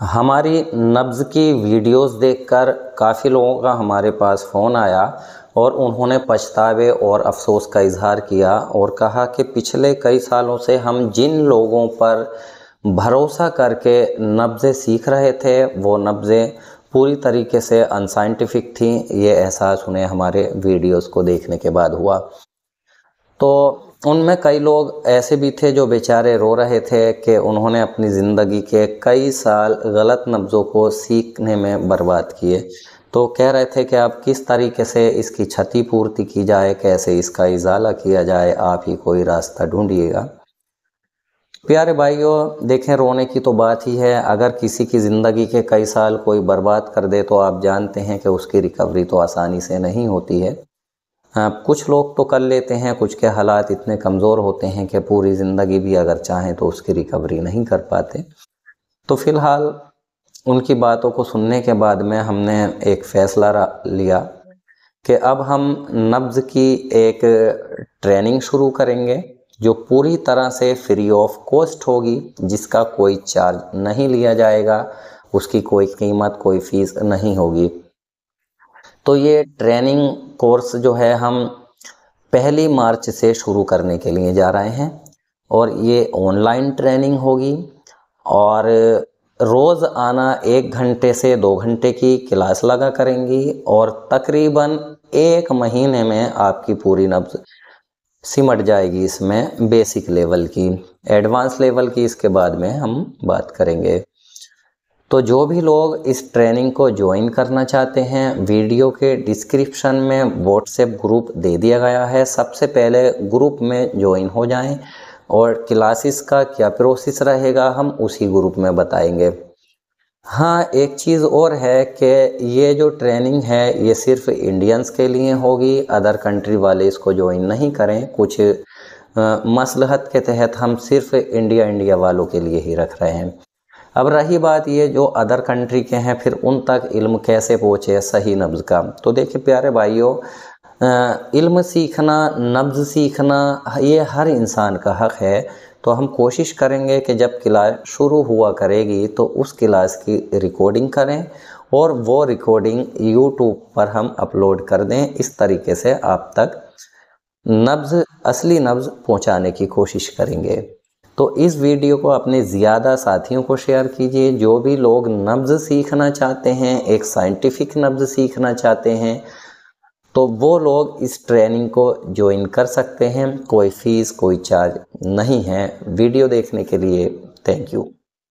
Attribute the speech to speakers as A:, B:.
A: हमारी नब्ज़ की वीडियोस देखकर काफ़ी लोगों का हमारे पास फ़ोन आया और उन्होंने पछतावे और अफसोस का इजहार किया और कहा कि पिछले कई सालों से हम जिन लोगों पर भरोसा करके नब्ज़ें सीख रहे थे वो नब्ज़ें पूरी तरीके से अनसाइंटिफिक थी ये एहसास उन्हें हमारे वीडियोस को देखने के बाद हुआ तो उनमें कई लोग ऐसे भी थे जो बेचारे रो रहे थे कि उन्होंने अपनी ज़िंदगी के कई साल गलत नब्ज़ों को सीखने में बर्बाद किए तो कह रहे थे कि आप किस तरीके से इसकी क्षतिपूर्ति की जाए कैसे इसका इजाला किया जाए आप ही कोई रास्ता ढूंढिएगा प्यारे भाइयों देखें रोने की तो बात ही है अगर किसी की ज़िंदगी के कई साल कोई बर्बाद कर दे तो आप जानते हैं कि उसकी रिकवरी तो आसानी से नहीं होती है हाँ, कुछ लोग तो कर लेते हैं कुछ के हालात इतने कमज़ोर होते हैं कि पूरी ज़िंदगी भी अगर चाहें तो उसकी रिकवरी नहीं कर पाते तो फ़िलहाल उनकी बातों को सुनने के बाद में हमने एक फ़ैसला लिया कि अब हम नब्ज़ की एक ट्रेनिंग शुरू करेंगे जो पूरी तरह से फ्री ऑफ कॉस्ट होगी जिसका कोई चार्ज नहीं लिया जाएगा उसकी कोई कीमत कोई फीस नहीं होगी तो ये ट्रेनिंग कोर्स जो है हम पहली मार्च से शुरू करने के लिए जा रहे हैं और ये ऑनलाइन ट्रेनिंग होगी और रोज़ आना एक घंटे से दो घंटे की क्लास लगा करेंगी और तकरीबन एक महीने में आपकी पूरी नब्ज सिमट जाएगी इसमें बेसिक लेवल की एडवांस लेवल की इसके बाद में हम बात करेंगे तो जो भी लोग इस ट्रेनिंग को ज्वाइन करना चाहते हैं वीडियो के डिस्क्रिप्शन में व्हाट्सएप ग्रुप दे दिया गया है सबसे पहले ग्रुप में ज्वाइन हो जाएं और क्लासेस का क्या प्रोसेस रहेगा हम उसी ग्रुप में बताएंगे हाँ एक चीज़ और है कि ये जो ट्रेनिंग है ये सिर्फ इंडियंस के लिए होगी अदर कंट्री वाले इसको ज्वाइन नहीं करें कुछ मसलहत के तहत हम सिर्फ इंडिया इंडिया वालों के लिए ही रख रहे हैं अब रही बात ये जो अदर कंट्री के हैं फिर उन तक इल्म कैसे पहुँचे सही नब्ज़ का तो देखिए प्यारे भाइयों इल्म सीखना नब्ज़ सीखना ये हर इंसान का हक़ है तो हम कोशिश करेंगे कि जब क्लास शुरू हुआ करेगी तो उस क्लास की रिकॉर्डिंग करें और वो रिकॉर्डिंग यूट्यूब पर हम अपलोड कर दें इस तरीके से आप तक नब्ज़ असली नब्ज़ पहुंचाने की कोशिश करेंगे तो इस वीडियो को अपने ज़्यादा साथियों को शेयर कीजिए जो भी लोग नब्ज़ सीखना चाहते हैं एक साइंटिफिक नब्ज़ सीखना चाहते हैं तो वो लोग इस ट्रेनिंग को ज्वाइन कर सकते हैं कोई फ़ीस कोई चार्ज नहीं है वीडियो देखने के लिए थैंक यू